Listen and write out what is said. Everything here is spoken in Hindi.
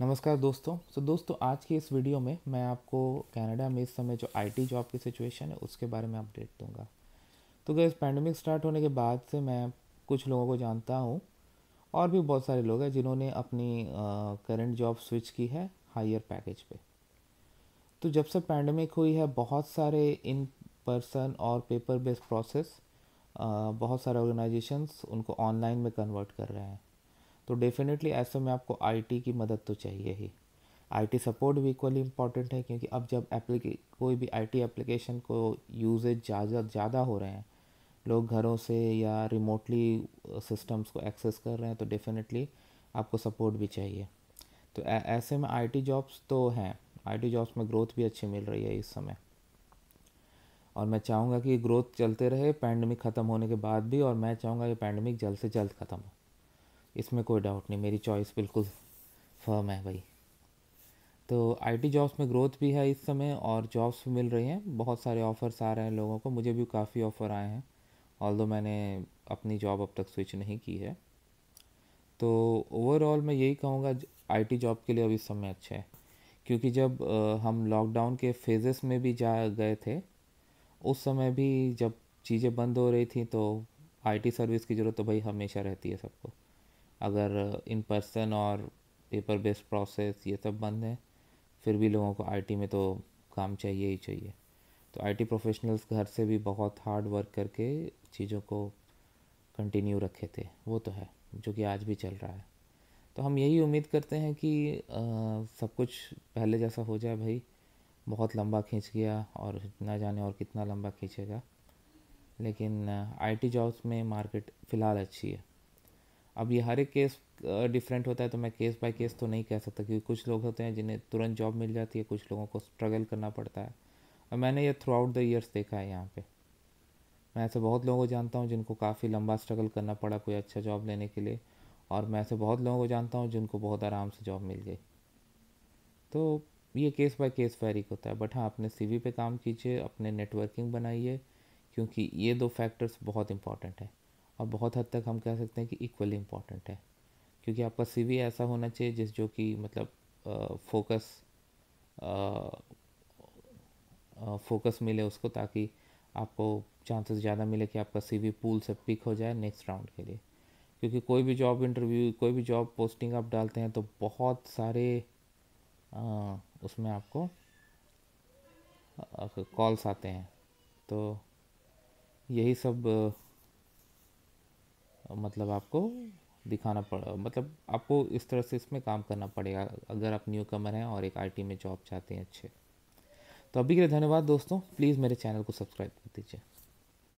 नमस्कार दोस्तों सो तो दोस्तों आज की इस वीडियो में मैं आपको कनाडा में इस समय जो आईटी जॉब की सिचुएशन है उसके बारे में अपडेट दूंगा तो क्या इस पैंडमिक स्टार्ट होने के बाद से मैं कुछ लोगों को जानता हूँ और भी बहुत सारे लोग हैं जिन्होंने अपनी करंट जॉब स्विच की है हायर पैकेज पे तो जब से पैंडमिक हुई है बहुत सारे इन पर्सन और पेपर बेस्ड प्रोसेस बहुत सारे ऑर्गेनाइजेशंस उनको ऑनलाइन में कन्वर्ट कर रहे हैं तो डेफिनेटली ऐसे में आपको आईटी की मदद तो चाहिए ही आईटी सपोर्ट भी इक्वली इम्पॉर्टेंट है क्योंकि अब जब एप्लीके कोई भी आईटी एप्लीकेशन को यूजेज ज़्यादा ज़्यादा हो रहे हैं लोग घरों से या रिमोटली सिस्टम्स को एक्सेस कर रहे हैं तो डेफिनेटली आपको सपोर्ट भी चाहिए तो ऐसे में आईटी जॉब्स तो हैं आईटी जॉब्स में ग्रोथ भी अच्छी मिल रही है इस समय और मैं चाहूँगा कि ग्रोथ चलते रहे पैंडमिक ख़त्म होने के बाद भी और मैं चाहूँगा कि पैंडमिक जल्द से जल्द ख़त्म हो इसमें कोई डाउट नहीं मेरी चॉइस बिल्कुल फर्म है भाई तो आईटी जॉब्स में ग्रोथ भी है इस समय और जॉब्स भी मिल रही हैं बहुत सारे ऑफ़र्स आ रहे हैं लोगों को मुझे भी काफ़ी ऑफ़र आए हैं ऑल मैंने अपनी जॉब अब तक स्विच नहीं की है तो ओवरऑल मैं यही कहूँगा आईटी जॉब के लिए अभी समय अच्छा है क्योंकि जब हम लॉकडाउन के फेजेस में भी जा गए थे उस समय भी जब चीज़ें बंद हो रही थी तो आईटी सर्विस की ज़रूरत तो भाई हमेशा रहती है सबको अगर इन पर्सन और पेपर बेस्ड प्रोसेस ये सब बंद है फिर भी लोगों को आईटी में तो काम चाहिए ही चाहिए तो आईटी प्रोफेशनल्स घर से भी बहुत हार्ड वर्क करके चीज़ों को कंटिन्यू रखे थे वो तो है जो कि आज भी चल रहा है तो हम यही उम्मीद करते हैं कि आ, सब कुछ पहले जैसा हो जाए भाई बहुत लंबा खींच गया और ना जाने और कितना लंबा खींचेगा लेकिन आईटी जॉब्स में मार्केट फ़िलहाल अच्छी है अब ये हर एक केस डिफरेंट होता है तो मैं केस बाय केस तो नहीं कह सकता क्योंकि कुछ लोग होते हैं जिन्हें तुरंत जॉब मिल जाती है कुछ लोगों को स्ट्रगल करना पड़ता है और मैंने ये थ्रू आउट द ईयर्स देखा है यहाँ पे मैं ऐसे बहुत लोगों को जानता हूँ जिनको काफ़ी लंबा स्ट्रगल करना पड़ा कोई अच्छा जॉब लेने के लिए और मैं ऐसे बहुत लोगों को जानता हूँ जिनको बहुत आराम से जॉब मिल गई तो ये केस बाय केस वेरी होता है बट हाँ अपने सीवी पे काम कीजिए अपने नेटवर्किंग बनाइए क्योंकि ये दो फैक्टर्स बहुत इंपॉर्टेंट है और बहुत हद तक हम कह सकते हैं कि इक्वली इम्पॉर्टेंट है क्योंकि आपका सी ऐसा होना चाहिए जिस जो कि मतलब फोकस फोकस मिले उसको ताकि आपको चांसेस ज़्यादा मिले कि आपका सी पूल से पिक हो जाए नेक्स्ट राउंड के लिए क्योंकि कोई भी जॉब इंटरव्यू कोई भी जॉब पोस्टिंग आप डालते हैं तो बहुत सारे आ, उसमें आपको कॉल्स आते हैं तो यही सब मतलब आपको दिखाना पड़ मतलब आपको इस तरह से इसमें काम करना पड़ेगा अगर आप न्यू कमर हैं और एक आईटी में जॉब चाहते हैं अच्छे तो अभी के लिए धन्यवाद दोस्तों प्लीज़ मेरे चैनल को सब्सक्राइब कर दीजिए